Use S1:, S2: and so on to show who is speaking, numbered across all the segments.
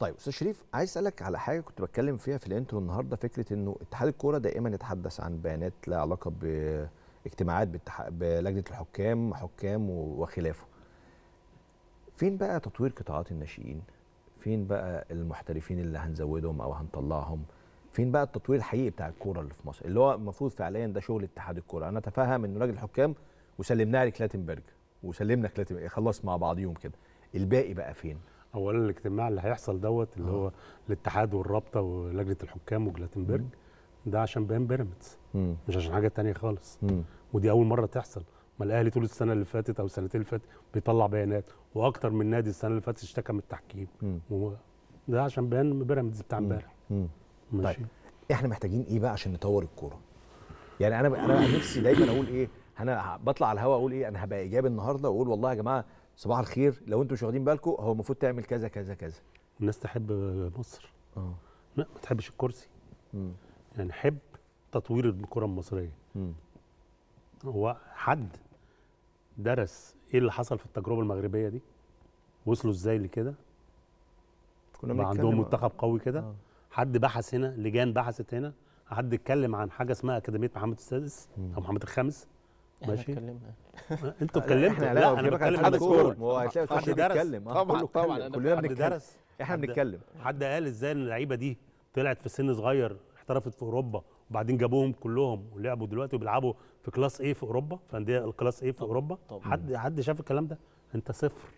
S1: طيب استاذ شريف عايز اسالك على حاجه كنت بتكلم فيها في الانترو النهارده فكره انه اتحاد الكوره دائما يتحدث عن بيانات لها علاقه باجتماعات بلجنه الحكام حكام وخلافه فين بقى تطوير قطاعات الناشئين فين بقى المحترفين اللي هنزودهم او هنطلعهم فين بقى التطوير الحقيقي بتاع الكوره اللي في مصر اللي هو المفروض فعليا ده شغل اتحاد الكوره انا اتفهم انه لجنه الحكام وسلمناها لكلاتنبرج وسلمنا كلاتنبرج خلاص مع بعضيهم كده
S2: الباقي بقى فين اولا الاجتماع اللي هيحصل دوت اللي آه. هو الاتحاد والرابطه ولجنه الحكام وجلاتنبرج ده عشان بيان بيراميدز مش عشان حاجه تانية خالص مم. ودي اول مره تحصل ما الاهلي طول السنه اللي فاتت او السنتين اللي فاتت بيطلع بيانات واكتر من نادي السنه اللي فاتت اشتكى من التحكيم ده عشان بيان بيراميدز بتاع امبارح ماشي طيب.
S1: احنا محتاجين ايه بقى عشان نطور الكوره يعني انا انا نفسي دايما اقول ايه انا بطلع على الهواء اقول ايه انا هبقى ايجابي النهارده واقول والله يا جماعه صباح الخير لو انتم مش واخدين بالكم هو المفروض تعمل كذا كذا كذا
S2: الناس تحب مصر اه لا ما تحبش الكرسي مم. يعني حب تطوير الكره المصريه مم. هو حد درس ايه اللي حصل في التجربه المغربيه دي وصلوا ازاي لكده كنا بقى عندهم منتخب قوي كده آه. حد بحث هنا لجان بحثت هنا حد اتكلم عن حاجه اسمها اكاديميه محمد السادس مم. او محمد الخامس يعني ماشي انتوا اتكلمتوا لا انا بتكلم عن الكوره هو هتلاقي حد بيتكلم آه، طبعا طبعا كلنا بنتكلم احنا بنتكلم حد قال ازاي اللعيبه دي طلعت في سن صغير احترفت في اوروبا وبعدين جابوهم كلهم ولعبوا دلوقتي وبيلعبوا في كلاس ايه في اوروبا في انديه الكلاس ايه في اوروبا حد حد شاف الكلام ده انت صفر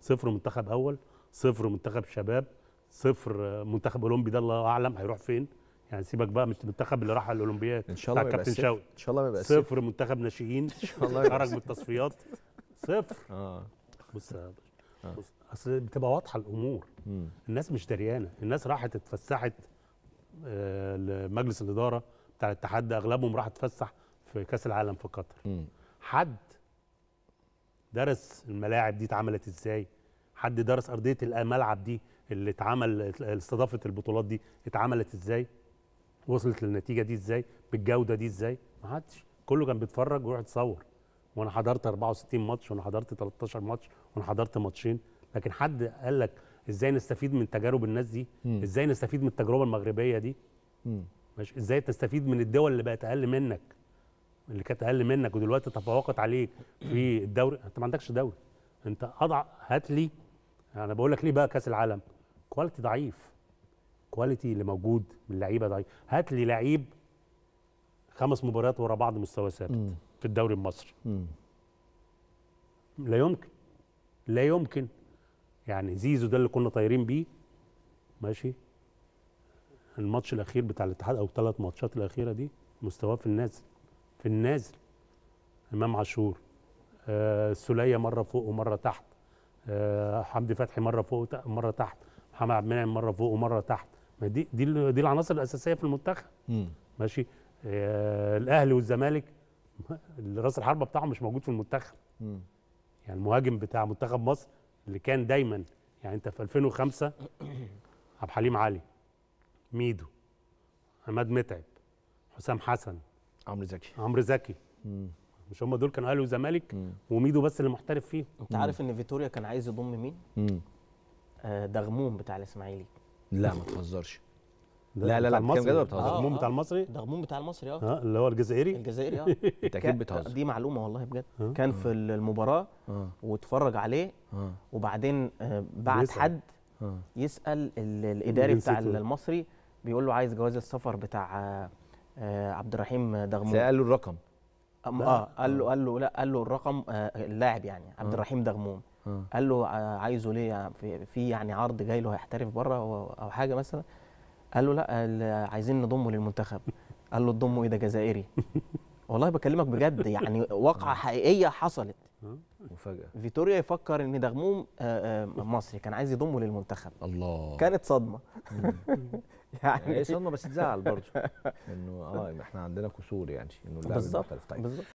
S2: صفر منتخب اول صفر منتخب شباب صفر منتخب اولمبي ده الله اعلم هيروح فين يعني سيبك بقى مش المنتخب اللي راح على الاولمبياد ان شاء الله كابتن شوقي ان شاء الله ما يبقى صفر منتخب ناشئين ان شاء الله خرج من التصفيات صفر اه بص يا آه. بص اصل بتبقى واضحه الامور مم. الناس مش دريانه الناس راحت اتفسحت آه لمجلس الاداره بتاع الاتحاد اغلبهم راح اتفسح في كاس العالم في قطر حد درس الملاعب دي اتعملت ازاي حد درس ارضيه الملعب دي اللي اتعمل استضافه البطولات دي اتعملت ازاي وصلت للنتيجه دي ازاي بالجوده دي ازاي ما حدش كله كان بيتفرج ويروح يتصور وانا حضرت 64 ماتش وانا حضرت 13 ماتش وانا حضرت ماتشين لكن حد قال لك ازاي نستفيد من تجارب الناس دي م. ازاي نستفيد من التجربه المغربيه دي م. ماشي ازاي تستفيد من الدول اللي بقت اقل منك اللي كانت اقل منك ودلوقتي تفوقت عليك في الدوري انت ما عندكش دوري انت اضع هات لي انا بقول لك ليه بقى كاس العالم كواليتي ضعيف الكواليتي اللي موجود من لعيبه ضعيف هات لي لعيب خمس مباريات ورا بعض مستوى ثابت في الدوري المصري لا يمكن لا يمكن يعني زيزو ده اللي كنا طايرين بيه ماشي الماتش الاخير بتاع الاتحاد او الثلاث ماتشات الاخيره دي مستواه في النازل في النازل امام عاشور آه سليه مره فوق ومره تحت آه حمدي فتحي مره فوق ومره تحت محمد عبد المنعم مره فوق ومره تحت ما دي دي دي العناصر الاساسيه في المنتخب ماشي آه الاهلي والزمالك راس الحربه بتاعهم مش موجود في المنتخب يعني المهاجم بتاع منتخب مصر اللي كان دايما يعني انت في 2005 عبد الحليم علي ميدو عماد متعب حسام حسن عمرو زكي عمرو زكي مش هم دول كانوا اهلي وزمالك وميدو بس اللي محترف فيهم انت عارف ان فيتوريا كان عايز يضم مين؟ آه دغموم بتاع
S1: الاسماعيلي لا ما تهزرش لا لا لا بتتكلم جد ولا بتهزر؟ آه غموم آه، بتاع المصري ده آه. غموم بتاع المصري اه اللي هو الجزائري الجزائري اه انت اكيد بتهزر دي معلومه والله بجد آه. كان في المباراه واتفرج عليه وبعدين بعت حد يسال الاداري بتاع المصري بيقول له عايز جواز السفر بتاع عبد الرحيم دغمون قال له الرقم اه قال له قال له لا قال له الرقم اللاعب يعني عبد الرحيم دغمون آه. قال له آه، عايزه ليه يعني في يعني عرض جاي له هيحترف بره او حاجه مثلا قال له لا عايزين نضمه للمنتخب قال له تضمه ايه ده جزائري والله بكلمك بجد يعني واقعه آه. حقيقيه حصلت مفاجاه فيتوريا يفكر ان دغموم مصري كان عايز يضمه للمنتخب الله كانت صدمه يعني صدمه بس تزعل برضه انه اه احنا عندنا كسور يعني انه اللاعب مختلف طيب بالظبط